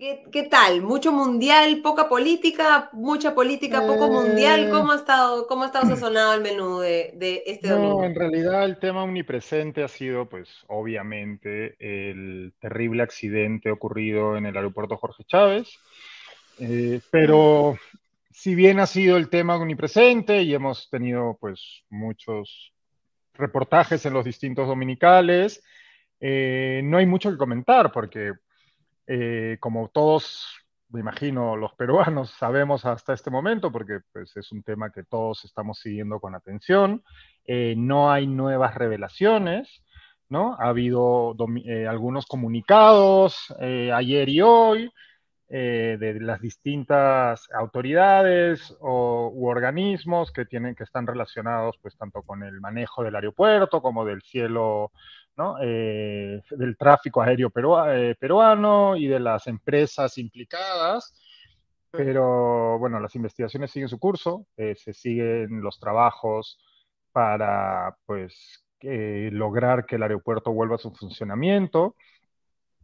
¿Qué, tal? ¿Mucho mundial, poca política? ¿Mucha política, poco eh. mundial? ¿Cómo ha estado, cómo sazonado el menú de, este domingo? En realidad el tema omnipresente ha sido, pues, obviamente, el terrible accidente ocurrido en el aeropuerto Jorge Chávez. Eh, pero si bien ha sido el tema omnipresente y hemos tenido, pues, muchos reportajes en los distintos dominicales, eh, no hay mucho que comentar porque eh, como todos, me imagino, los peruanos sabemos hasta este momento, porque pues, es un tema que todos estamos siguiendo con atención, eh, no hay nuevas revelaciones, ¿no? Ha habido eh, algunos comunicados ayer y hoy, de las distintas autoridades o, u organismos que tienen que están relacionados pues tanto con el manejo del aeropuerto como del cielo eh, del tráfico aéreo eh, peruano y de las empresas implicadas. Pero bueno, las investigaciones siguen su curso, eh, se siguen los trabajos para pues lograr que el aeropuerto vuelva a su funcionamiento.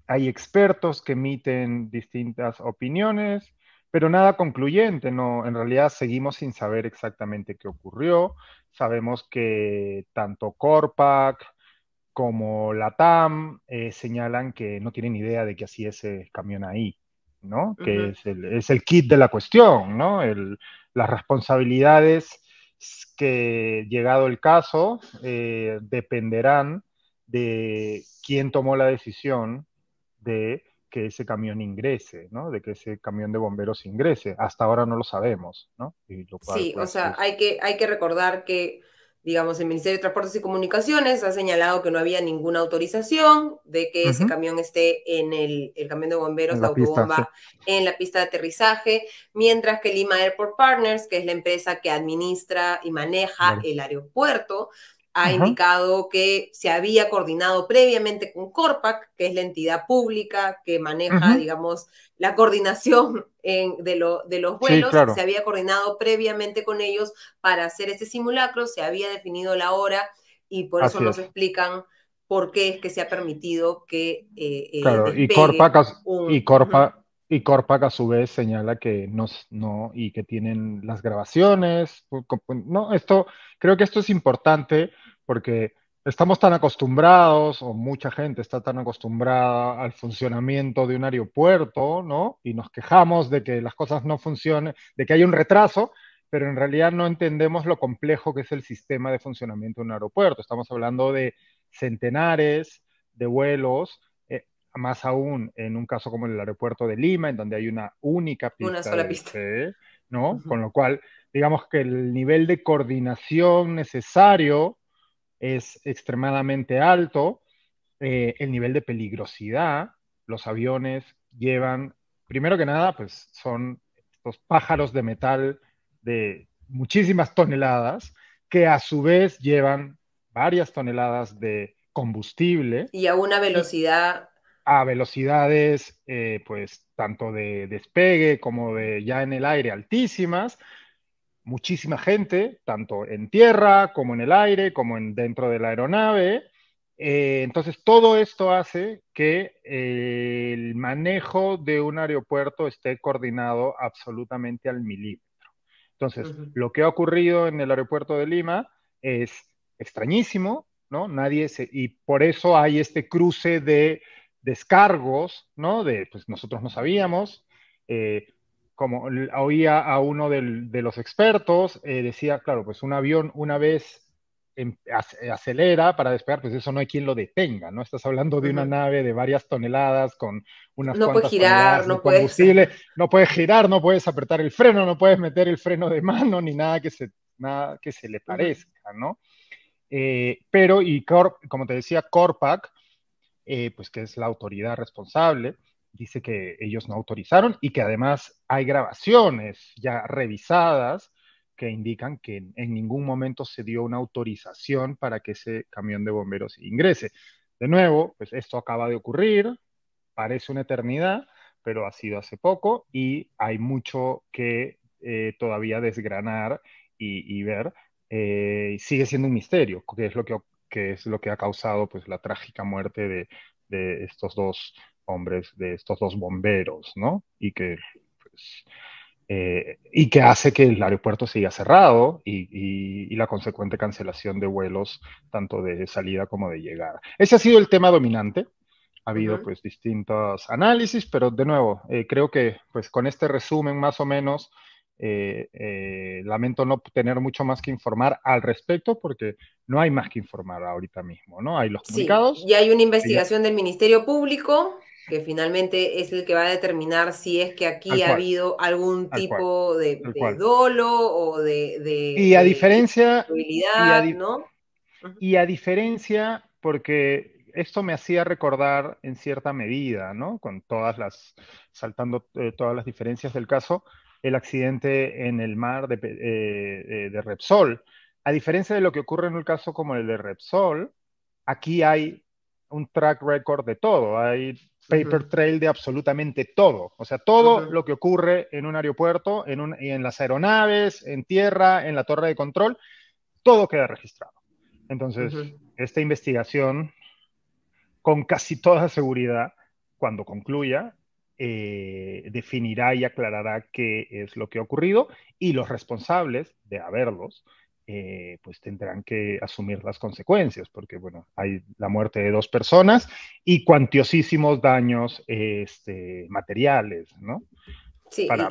Hay expertos que emiten distintas opiniones, pero nada concluyente, no, en realidad seguimos sin saber exactamente qué ocurrió. Sabemos que tanto Corpac, como la TAM eh, señalan que no tienen idea de que así ese camión ahí, ¿no? Que es el, kit de la cuestión, ¿no? las responsabilidades que, llegado el caso, eh, dependerán de quién tomó la decisión de que ese camión ingrese, ¿no? De que ese camión de bomberos ingrese. Hasta ahora no lo sabemos, ¿no? sí, o pues, sea, hay, que, hay que recordar que digamos, el Ministerio de Transportes y Comunicaciones ha señalado que no había ninguna autorización de que ese camión esté en el, camión de bomberos, en la, autobomba, pista, en la pista de aterrizaje, mientras que Lima Airport Partners, que es la empresa que administra y maneja el aeropuerto, ha indicado que se había coordinado previamente con Corpac, que es la entidad pública que maneja, digamos, la coordinación de, los vuelos. Se había coordinado previamente con ellos para hacer este simulacro, se había definido la hora y por eso nos explican por qué es que se ha permitido que... Eh, eh, y Corpac, a, a su vez señala que no, no, y que tienen las grabaciones. Pues, no, esto, creo que esto es importante porque estamos tan acostumbrados, o mucha gente está tan acostumbrada al funcionamiento de un aeropuerto, ¿no? Y nos quejamos de que las cosas no funcionen, de que hay un retraso, pero en realidad no entendemos lo complejo que es el sistema de funcionamiento de un aeropuerto. Estamos hablando de centenares de vuelos, eh, más aún en un caso como el aeropuerto de Lima, en donde hay una única pista. Una sola pista. ¿no? Con lo cual, digamos que el nivel de coordinación necesario es extremadamente alto, eh, el nivel de peligrosidad, los aviones llevan, primero que nada, pues son estos pájaros de metal de muchísimas toneladas, que a su vez llevan varias toneladas de combustible. Y a una velocidad. A velocidades, eh, pues, tanto de despegue como de ya en el aire altísimas, muchísima gente, tanto en tierra como en el aire, como en, dentro de la aeronave. Eh, entonces, todo esto hace que eh, el manejo de un aeropuerto esté coordinado absolutamente al milímetro. Entonces, lo que ha ocurrido en el aeropuerto de Lima es extrañísimo, ¿no? Nadie se... Y por eso hay este cruce de descargos, ¿no? De, pues nosotros no sabíamos, eh, como oía a uno de los expertos, eh, decía, claro, pues un avión una vez em, acelera para despegar, pues eso no hay quien lo detenga, ¿no? Estás hablando de una nave de varias toneladas con unas no cuantas puede girar, no puede combustible, no puedes girar, no puedes apretar el freno, no puedes meter el freno de mano, ni nada que se, nada que se le parezca, ¿no? Eh, pero, y como te decía, Corpac, eh, pues que es la autoridad responsable, dice que ellos no autorizaron y que además hay grabaciones ya revisadas que indican que en ningún momento se dio una autorización para que ese camión de bomberos ingrese. De nuevo, pues esto acaba de ocurrir, parece una eternidad, pero ha sido hace poco y hay mucho que eh, todavía desgranar y, ver. Eh, sigue siendo un misterio, que es lo que, es lo que ha causado pues, la trágica muerte de, de estos dos hombres de estos dos bomberos, ¿no? Y que, pues, eh, y que hace que el aeropuerto siga cerrado y, la consecuente cancelación de vuelos, tanto de salida como de llegada. Ese ha sido el tema dominante. Ha habido pues distintos análisis, pero de nuevo, eh, creo que pues con este resumen más o menos, eh, lamento no tener mucho más que informar al respecto porque no hay más que informar ahorita mismo, ¿no? Hay los comunicados. Sí, y hay una investigación del Ministerio Público que finalmente es el que va a determinar si es que aquí ha habido algún tipo de, dolo o de, y a diferencia y a, diferencia porque esto me hacía recordar en cierta medida, ¿no? Con todas las, saltando eh, todas las diferencias del caso, el accidente en el mar de, eh, eh, de, Repsol. A diferencia de lo que ocurre en un caso como el de Repsol, aquí hay un track record de todo. Hay paper trail de absolutamente todo. O sea, todo lo que ocurre en un aeropuerto, en, en las aeronaves, en tierra, en la torre de control, todo queda registrado. Entonces, esta investigación, con casi toda seguridad, cuando concluya, eh, definirá y aclarará qué es lo que ha ocurrido y los responsables de haberlos eh, pues tendrán que asumir las consecuencias, porque bueno, hay la muerte de dos personas y cuantiosísimos daños este, materiales, ¿no? Sí, para,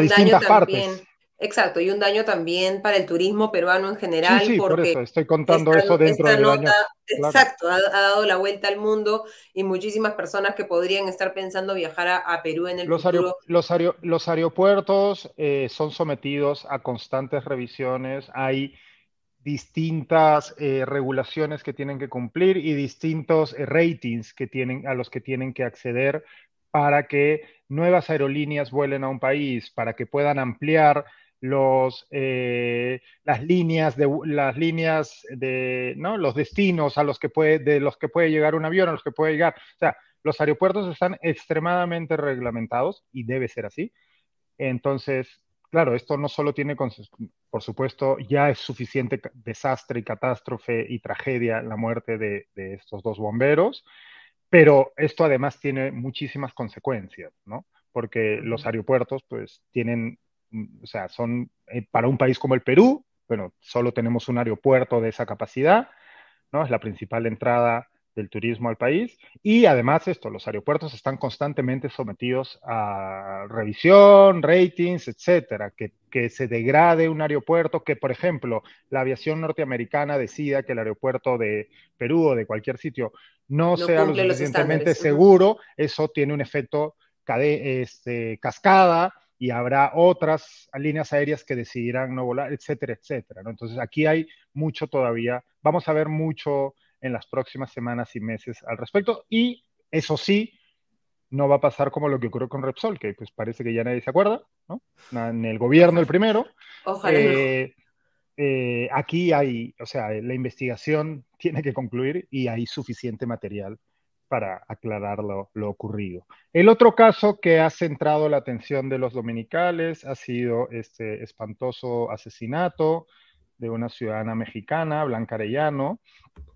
distintas partes. Exacto, y un daño también para el turismo peruano en general. Sí, porque estoy contando eso dentro de nota, Exacto, ha, dado la vuelta al mundo y muchísimas personas que podrían estar pensando viajar a, Perú en el los futuro. Los, aeropuertos eh, son sometidos a constantes revisiones, hay distintas eh, regulaciones que tienen que cumplir y distintos eh, ratings que tienen, a los que tienen que acceder para que nuevas aerolíneas vuelen a un país, para que puedan ampliar los, eh, las líneas de las líneas de los destinos a los que puede de los que puede llegar un avión a los que puede llegar o sea los aeropuertos están extremadamente reglamentados y debe ser así entonces claro esto no solo tiene por supuesto ya es suficiente desastre y catástrofe y tragedia la muerte de, de estos dos bomberos pero esto además tiene muchísimas consecuencias no porque los aeropuertos pues tienen o sea, son eh, para un país como el Perú, bueno, solo tenemos un aeropuerto de esa capacidad, ¿no? Es la principal entrada del turismo al país. Y además esto, los aeropuertos están constantemente sometidos a revisión, ratings, etcétera, que, que, se degrade un aeropuerto, que por ejemplo la aviación norteamericana decida que el aeropuerto de Perú o de cualquier sitio no, sea lo suficientemente seguro, eso tiene un efecto este, cascada y habrá otras líneas aéreas que decidirán no volar, etcétera, etcétera. ¿no? Entonces aquí hay mucho todavía, vamos a ver mucho en las próximas semanas y meses al respecto y eso sí, no va a pasar como lo que ocurrió con Repsol, que pues parece que ya nadie se acuerda, ¿no? En el gobierno el primero. Ojalá. Eh, eh, aquí hay, o sea, la investigación tiene que concluir y hay suficiente material para aclarar lo, ocurrido. El otro caso que ha centrado la atención de los dominicales ha sido este espantoso asesinato de una ciudadana mexicana, Blanca Arellano.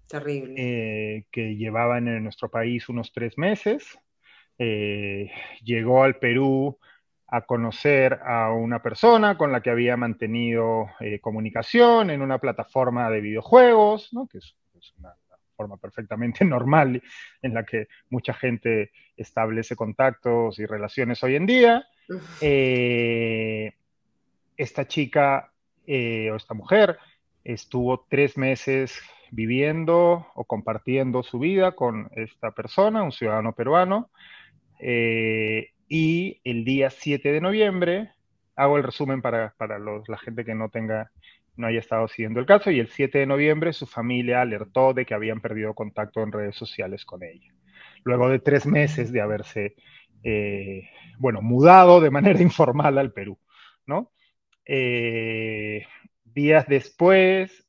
Terrible. Eh, que llevaba en nuestro país unos tres meses. Eh, llegó al Perú a conocer a una persona con la que había mantenido eh, comunicación en una plataforma de videojuegos, que es, es una forma perfectamente normal en la que mucha gente establece contactos y relaciones hoy en día. Eh, esta chica eh, o esta mujer estuvo tres meses viviendo o compartiendo su vida con esta persona, un ciudadano peruano, eh, y el día 7 de noviembre, hago el resumen para, los, la gente que no tenga no haya estado siguiendo el caso y el 7 de noviembre su familia alertó de que habían perdido contacto en redes sociales con ella. Luego de tres meses de haberse, eh, bueno, mudado de manera informal al Perú, ¿no? Eh, días después,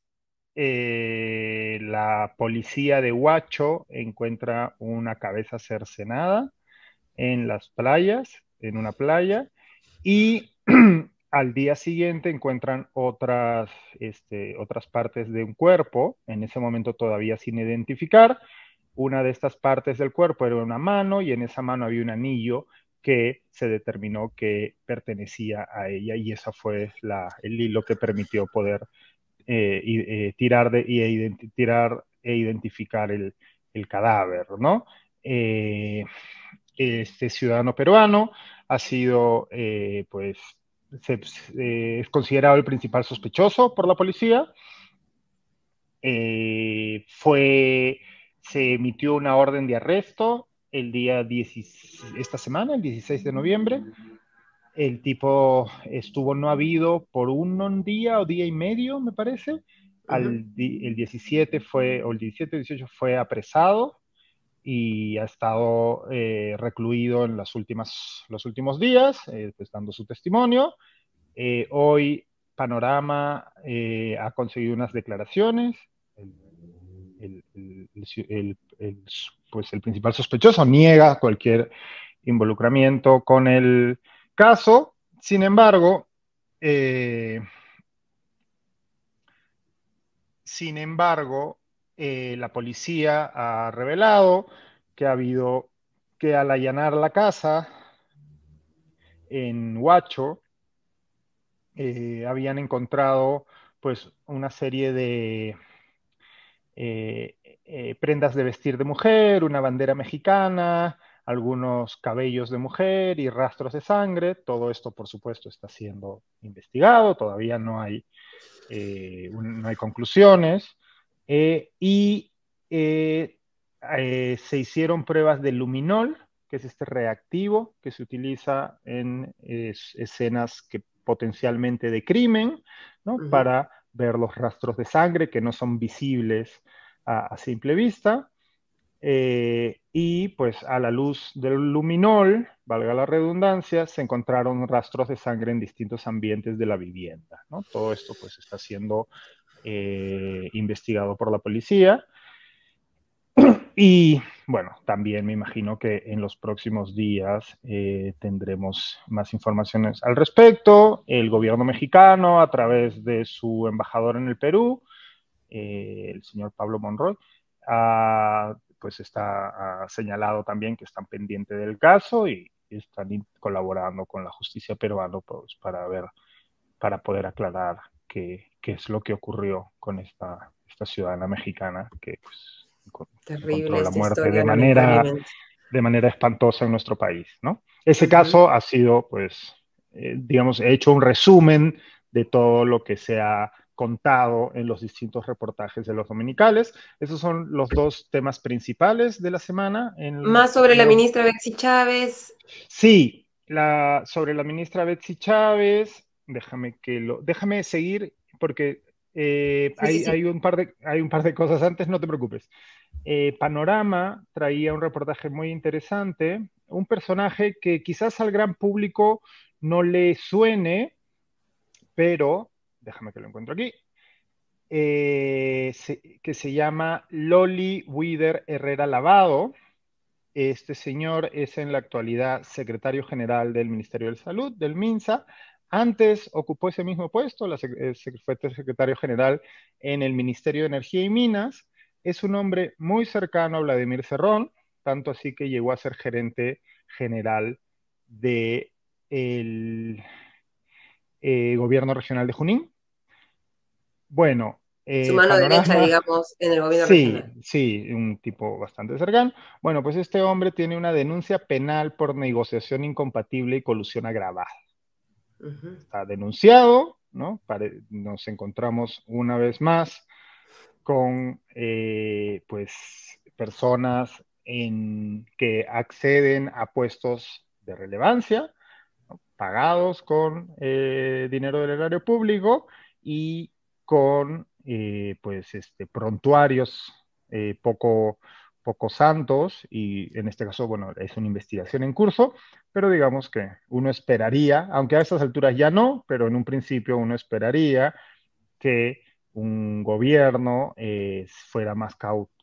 eh, la policía de Huacho encuentra una cabeza cercenada en las playas, en una playa, y al día siguiente encuentran otras, este, otras partes de un cuerpo, en ese momento todavía sin identificar. Una de estas partes del cuerpo era una mano y en esa mano había un anillo que se determinó que pertenecía a ella y esa fue la, el hilo que permitió poder eh, eh, tirar, de, e identificar el, cadáver, ¿no? Eh, este ciudadano peruano ha sido, pues, es considerado el principal sospechoso por la policía. Eh, fue, se emitió una orden de arresto el día esta semana, el 16 de noviembre. El tipo estuvo no habido por un día o día y medio, me parece. El 17 fue, o el 17-18 fue apresado y ha estado eh, recluido en las últimas, los últimos días, eh, pues, su testimonio. Eh, hoy Panorama eh, ha conseguido unas declaraciones. pues el principal sospechoso niega cualquier involucramiento con el caso. Sin embargo, sin embargo, eh, la policía ha revelado que ha habido que al allanar la casa en Huacho eh, habían encontrado pues una serie de eh, prendas de vestir de mujer, una bandera mexicana, algunos cabellos de mujer y rastros de sangre. Todo esto, por supuesto, está siendo investigado, todavía no hay, no hay conclusiones. Eh, y eh, eh, se hicieron pruebas de luminol, que es este reactivo que se utiliza en escenas que potencialmente de crimen, ¿no? Para ver los rastros de sangre que no son visibles a, simple vista. y pues a la luz del luminol, valga la redundancia, se encontraron rastros de sangre en distintos ambientes de la vivienda. ¿no? Todo esto pues está siendo eh, investigado por la policía. Y bueno, también me imagino que en los próximos días eh, tendremos más informaciones al respecto. El gobierno mexicano, a través de su embajador en el Perú, eh, el señor Pablo Monroy, pues está señalado también que están pendientes del caso y están colaborando con la justicia peruana pues, para ver, para poder aclarar que qué es lo que ocurrió con esta, esta ciudadana mexicana que pues, con, la muerte de manera, de manera espantosa en nuestro país. ¿no? Ese caso ha sido, pues, eh, digamos, he hecho un resumen de todo lo que se ha contado en los distintos reportajes de los dominicales. Esos son los dos temas principales de la semana. En Más sobre la ministra Betsy Chávez. Sí, la, sobre la ministra Betsy Chávez, déjame que lo, déjame seguir porque eh, hay, un par de, hay un par de cosas antes, no te preocupes. Eh, Panorama traía un reportaje muy interesante, un personaje que quizás al gran público no le suene, pero, déjame que lo encuentro aquí, eh, que se llama Loli Wider Herrera Lavado. Este señor es en la actualidad secretario general del Ministerio de Salud, del MINSA, antes ocupó ese mismo puesto, fue secretario general en el Ministerio de Energía y Minas. Es un hombre muy cercano a Vladimir Cerrón, tanto así que llegó a ser gerente general del eh, gobierno regional de Junín. Bueno. Eh, Su mano derecha, digamos, en el gobierno sí, regional. Sí, un tipo bastante cercano. Bueno, pues este hombre tiene una denuncia penal por negociación incompatible y colusión agravada está denunciado, ¿no? nos encontramos una vez más con, eh, pues, personas en que acceden a puestos de relevancia, pagados con eh, dinero del erario público y con, eh, pues, este, prontuarios poco pocos santos y en este caso, bueno, es una investigación en curso, pero digamos que uno esperaría, aunque a estas alturas ya no, pero en un principio uno esperaría que un gobierno eh, fuera más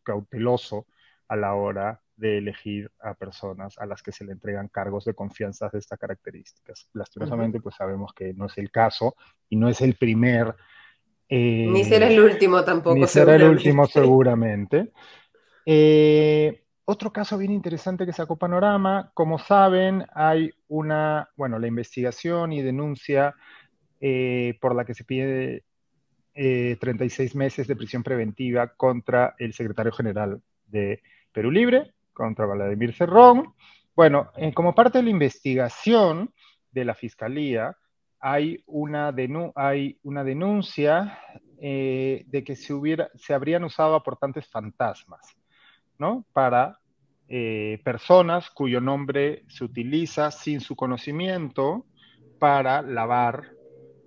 cauteloso a la hora de elegir a personas a las que se le entregan cargos de confianza de estas características. Lastimosamente, pues sabemos que no es el caso y no es el primer... ni será el eh, último tampoco. Ni será el último seguramente. Eh, otro caso bien interesante que sacó Panorama, como saben, hay una, bueno, la investigación y denuncia eh, por la que se pide 36 eh, meses de prisión preventiva contra el secretario general de Perú Libre, contra Vladimir Cerrón. Bueno, como parte de la investigación de la Fiscalía, hay una, denuncia de que se, hubiera, se habrían usado aportantes fantasmas para eh, personas cuyo nombre se utiliza sin su conocimiento para lavar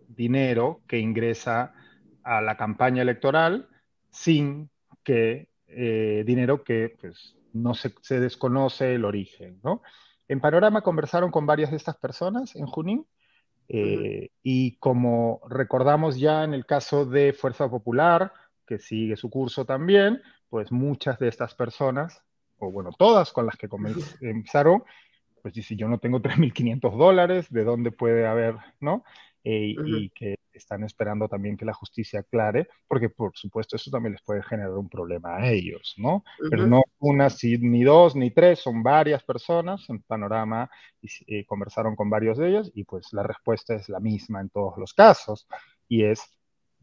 dinero que ingresa a la campaña electoral sin que eh, dinero que pues, no se, desconoce el origen. En Panorama conversaron con varias de estas personas en Junín eh, y como recordamos ya en el caso de Fuerza Popular, que sigue su curso también, pues muchas de estas personas, o bueno, todas con las que comenzaron, pues si yo no tengo 3.500 dólares, ¿de dónde puede haber, no? Eh, y que están esperando también que la justicia aclare, porque por supuesto eso también les puede generar un problema a ellos, ¿no? Pero no una, ni dos, ni tres, son varias personas en panorama y eh, conversaron con varios de ellos y pues la respuesta es la misma en todos los casos y es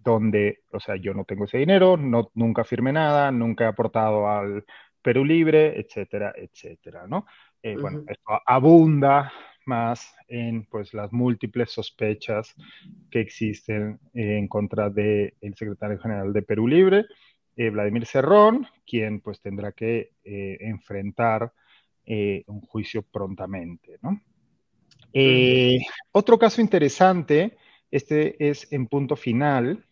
donde, o sea, yo no tengo ese dinero, no, nunca firmé nada, nunca he aportado al Perú Libre, etcétera, etcétera, ¿no? Eh, bueno, esto abunda más en pues las múltiples sospechas que existen en contra del secretario general de Perú Libre, eh, Vladimir Cerrón, quien pues tendrá que eh, enfrentar un juicio prontamente, ¿no? otro caso interesante este es en punto final,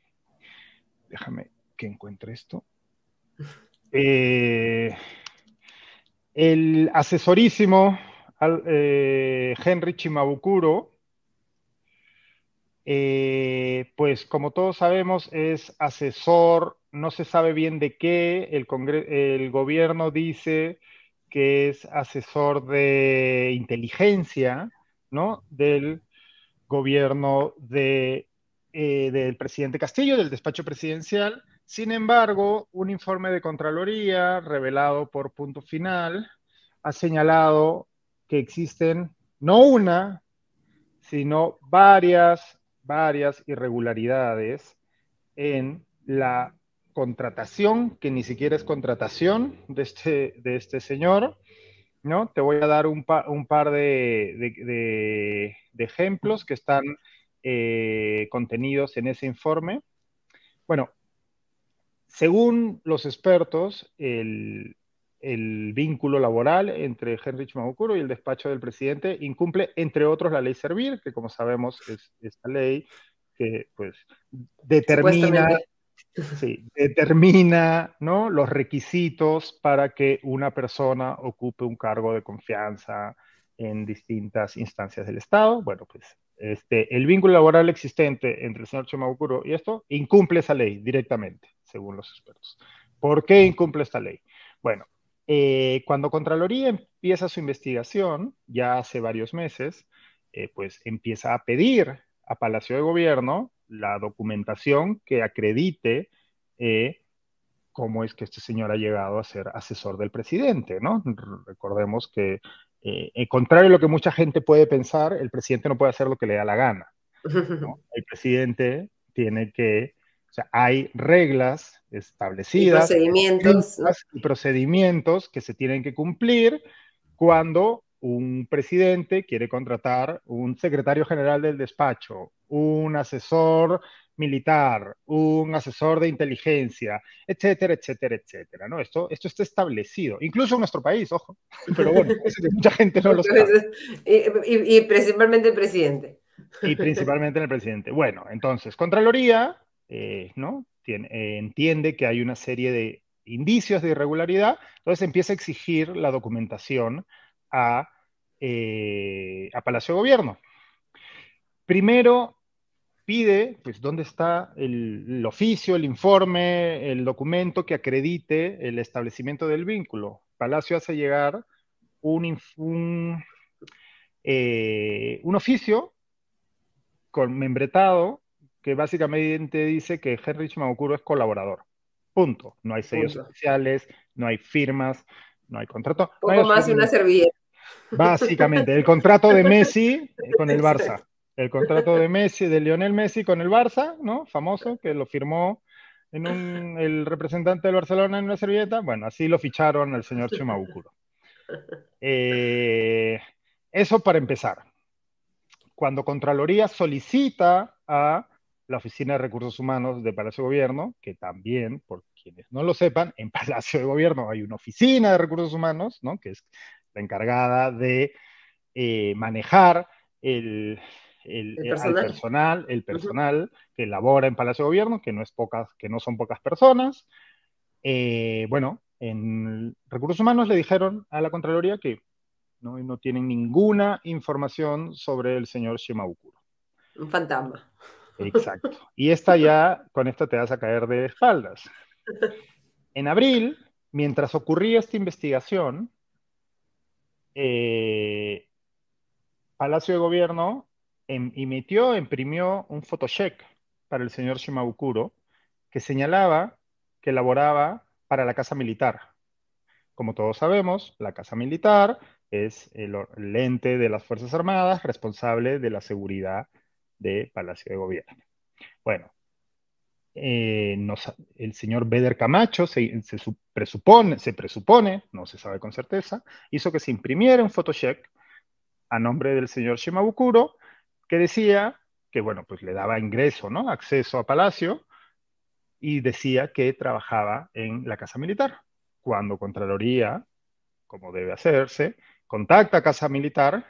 déjame que encuentre esto. Eh, el asesorísimo eh, Henry Chimabukuro, eh, pues como todos sabemos, es asesor, no se sabe bien de qué, el, el gobierno dice que es asesor de inteligencia, ¿no? Del gobierno de eh, del presidente Castillo, del despacho presidencial. Sin embargo, un informe de Contraloría revelado por punto final ha señalado que existen no una, sino varias, varias irregularidades en la contratación, que ni siquiera es contratación de este, de este señor. ¿no? Te voy a dar un, par de, ejemplos que están eh, contenidos en ese informe? Bueno, según los expertos, el, vínculo laboral entre Henrich Chumabucuro y el despacho del presidente incumple, entre otros, la ley Servir, que como sabemos es esta ley que pues determina, determina ¿no? los requisitos para que una persona ocupe un cargo de confianza en distintas instancias del Estado. Bueno, pues este, el vínculo laboral existente entre el señor Bukuro y esto incumple esa ley directamente, según los expertos. ¿Por qué incumple esta ley? Bueno, eh, cuando Contraloría empieza su investigación, ya hace varios meses, eh, pues empieza a pedir a Palacio de Gobierno la documentación que acredite eh, cómo es que este señor ha llegado a ser asesor del presidente, ¿no? Recordemos que eh, contrario a lo que mucha gente puede pensar, el presidente no puede hacer lo que le da la gana. El presidente tiene que, o sea, hay reglas establecidas, procedimientos, y procedimientos que se tienen que cumplir cuando un presidente quiere contratar un secretario general del despacho, un asesor militar, un asesor de inteligencia, etcétera, etcétera, etcétera. ¿no? Esto, esto está establecido, incluso en nuestro país, ojo, pero bueno, mucha gente no lo sabe. Y, principalmente el presidente. Y principalmente en el presidente. Bueno, entonces, Contraloría eh, ¿no? Eh, entiende que hay una serie de indicios de irregularidad, entonces empieza a exigir la documentación a, eh, a Palacio de Gobierno. Primero pide, pues, dónde está el, oficio, el informe, el documento que acredite el establecimiento del vínculo. Palacio hace llegar un, eh, un oficio con membretado que básicamente dice que Henry Maguro es colaborador. Punto. No hay sellos oficiales, no hay firmas, no hay contrato. Poco más una servilleta. Básicamente, el contrato de Messi con el Barça el contrato de Messi, de Lionel Messi con el Barça, ¿no? Famoso, que lo firmó en el representante del Barcelona en una servilleta. Bueno, así lo ficharon el señor Chimabukuro. Eh, eso para empezar. Cuando Contraloría solicita a la Oficina de Recursos Humanos de Palacio de Gobierno, que también, por quienes no lo sepan, en Palacio de Gobierno hay una oficina de recursos humanos, ¿no? Que es la encargada de eh, manejar el, el, eh, personal, personal, que labora en Palacio de Gobierno, que no, es pocas, que no son pocas personas. Eh, bueno, en Recursos Humanos le dijeron a la Contraloría que no, tienen ninguna información sobre el señor Shimabukuro. Un fantasma. Exacto. Y esta ya, con esta te vas a caer de espaldas. En abril, mientras ocurría esta investigación, eh, Palacio de Gobierno emitió, imprimió un photocheck para el señor Shimabukuro que señalaba que laboraba para la Casa Militar. Como todos sabemos, la Casa Militar es el, lente ente de las Fuerzas Armadas responsable de la seguridad de Palacio de Gobierno. Bueno, eh, el señor Beder Camacho se, se, presupone, se presupone, no se sabe con certeza, hizo que se imprimiera un photocheck a nombre del señor Shimabukuro que decía que, bueno, pues le daba ingreso, ¿no? Acceso a Palacio y decía que trabajaba en la Casa Militar. Cuando Contraloría, como debe hacerse, contacta a Casa Militar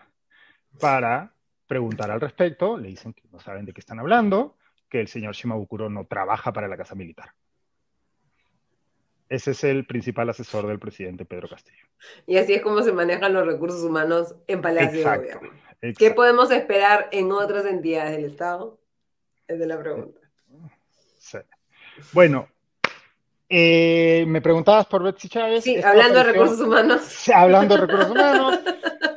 para preguntar al respecto, le dicen que no saben de qué están hablando, que el señor Shimabukuro no trabaja para la Casa Militar. Ese es el principal asesor del presidente Pedro Castillo. Y así es como se manejan los recursos humanos en Palacio. ¿Qué podemos esperar en otras entidades del Estado? Es de la pregunta. Bueno, eh, me preguntabas por Betsy Chávez. Sí, hablando de recursos humanos. Hablando de recursos humanos.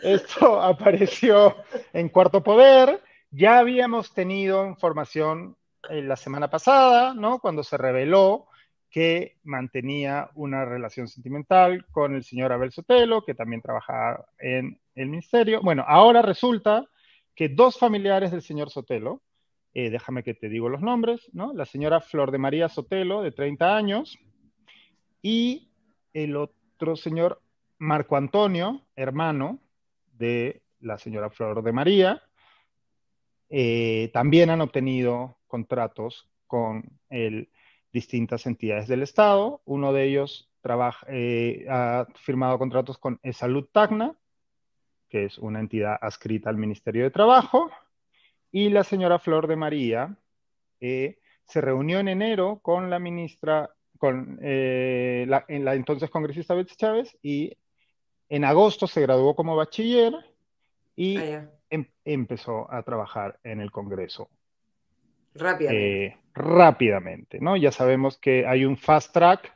esto apareció en Cuarto Poder. Ya habíamos tenido información eh, la semana pasada, ¿no? Cuando se reveló que mantenía una relación sentimental con el señor Abel Sotelo, que también trabajaba en el ministerio. Bueno, ahora resulta que dos familiares del señor Sotelo, eh, déjame que te digo los nombres, ¿no? La señora Flor de María Sotelo, de 30 años, y el otro señor Marco Antonio, hermano de la señora Flor de María, eh, también han obtenido contratos con distintas entidades del Estado. Uno de ellos eh, ha firmado contratos con e Salud Tacna que es una entidad adscrita al Ministerio de Trabajo, y la señora Flor de María eh, se reunió en enero con la ministra, con eh, la, en la entonces congresista Betsy Chávez, y en agosto se graduó como bachiller y ah, em, empezó a trabajar en el Congreso. Rápidamente. Eh, rápidamente, ¿no? Ya sabemos que hay un fast track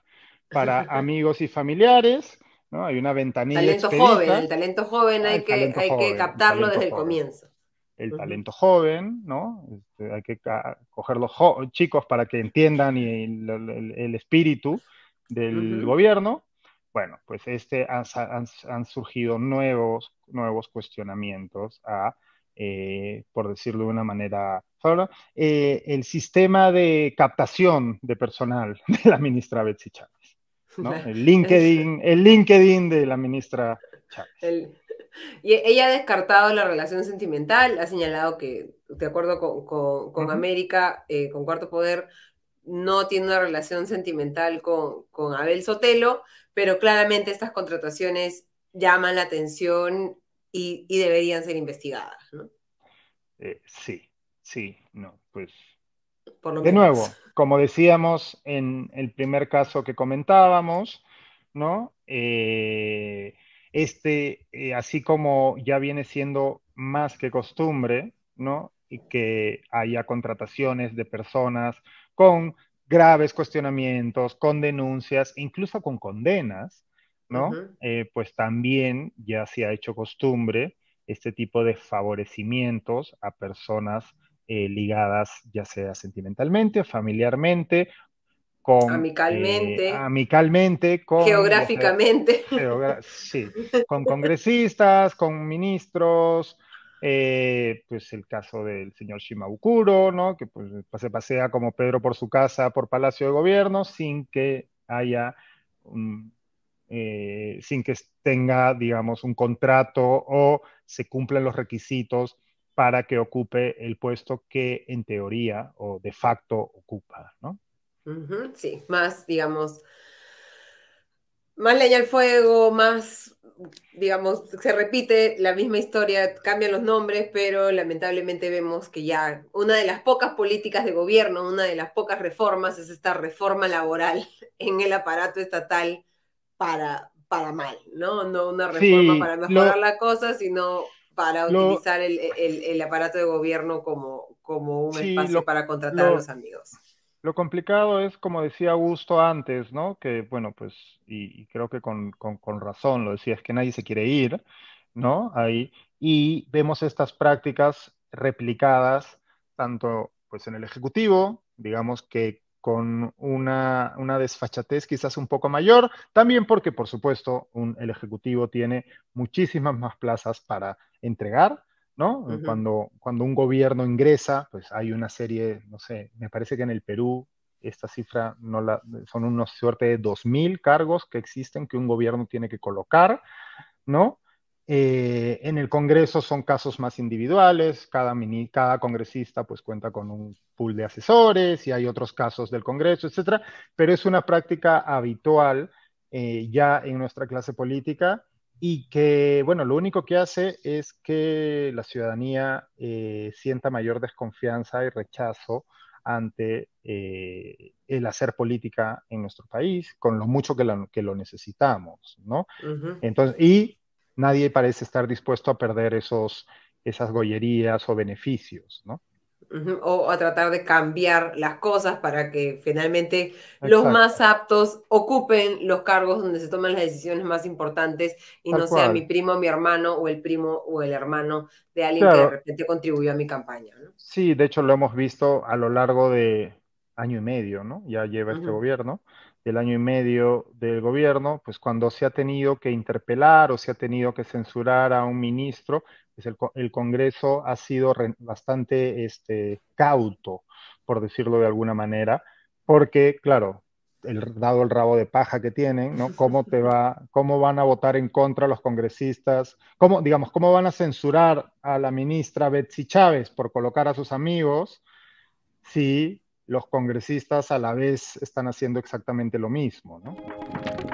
para amigos y familiares hay una ventanilla. Talento joven, el talento joven ah, hay, que, captarlo desde el comienzo. El talento joven, ¿no? Este, hay que coger los chicos para que entiendan el, espíritu del gobierno. Bueno, pues este han, surgido nuevos, nuevos cuestionamientos a, eh, por decirlo de una manera eh, el sistema de captación de personal de la ministra Betsy Chávez. El LinkedIn, el LinkedIn de la ministra Chávez. y ella ha descartado la relación sentimental, ha señalado que, de acuerdo con, América, eh, con Cuarto Poder, no tiene una relación sentimental con, Abel Sotelo, pero claramente estas contrataciones llaman la atención y, deberían ser investigadas, eh, sí, sí, no, pues. de nuevo, como decíamos en el primer caso que comentábamos, ¿no? Eh, este, eh, así como ya viene siendo más que costumbre, ¿no? Y que haya contrataciones de personas con graves cuestionamientos, con denuncias, incluso con condenas, ¿no? Eh, pues también ya se ha hecho costumbre este tipo de favorecimientos a personas eh, ligadas ya sea sentimentalmente, familiarmente, con, amicalmente, eh, amicalmente con, geográficamente, sí, con congresistas, con ministros, eh, pues el caso del señor Shimabukuro, ¿no? que pues, se pasea como Pedro por su casa, por Palacio de Gobierno, sin que haya, sin que tenga, digamos, un contrato o se cumplan los requisitos para que ocupe el puesto que en teoría o de facto ocupa, ¿no? sí, más, digamos, más leña al fuego, más, digamos, se repite la misma historia, cambian los nombres, pero lamentablemente vemos que ya una de las pocas políticas de gobierno, una de las pocas reformas es esta reforma laboral en el aparato estatal para, para mal, ¿no? No una reforma para mejorar la cosa, sino para utilizar el, aparato de gobierno como, como un espacio para contratar a los amigos. Lo complicado es, como decía Augusto antes, ¿no? Que, bueno, pues, y, creo que con, con, razón lo decía, es que nadie se quiere ir, ¿no? Ahí, y vemos estas prácticas replicadas tanto, pues, en el Ejecutivo, digamos que con una, desfachatez quizás un poco mayor, también porque, por supuesto, el Ejecutivo tiene muchísimas más plazas para entregar, ¿no? cuando, cuando un gobierno ingresa, pues hay una serie, no sé, me parece que en el Perú esta cifra no la, son una suerte de 2.000 cargos que existen que un gobierno tiene que colocar, ¿no? Eh, en el Congreso son casos más individuales, cada, mini, cada congresista pues cuenta con un pool de asesores y hay otros casos del Congreso, etcétera, pero es una práctica habitual eh, ya en nuestra clase política y que, bueno, lo único que hace es que la ciudadanía eh, sienta mayor desconfianza y rechazo ante el hacer política en nuestro país, con lo mucho que, que lo necesitamos, ¿no? Entonces, y nadie parece estar dispuesto a perder esos, esas gollerías o beneficios, ¿no? O a tratar de cambiar las cosas para que finalmente los más aptos ocupen los cargos donde se toman las decisiones más importantes y no sea mi primo, mi hermano o el primo o el hermano de alguien que de repente contribuyó a mi campaña. ¿no? Sí, de hecho lo hemos visto a lo largo de año y medio, ¿no? Ya lleva este gobierno, del año y medio del gobierno, pues cuando se ha tenido que interpelar o se ha tenido que censurar a un ministro, pues el, Congreso ha sido bastante este, cauto, por decirlo de alguna manera, porque, claro, dado el rabo de paja que tienen, ¿Cómo, te va, ¿Cómo van a votar en contra los congresistas? ¿Cómo, digamos, cómo van a censurar a la ministra Betsy Chávez por colocar a sus amigos si los congresistas a la vez están haciendo exactamente lo mismo, ¿no?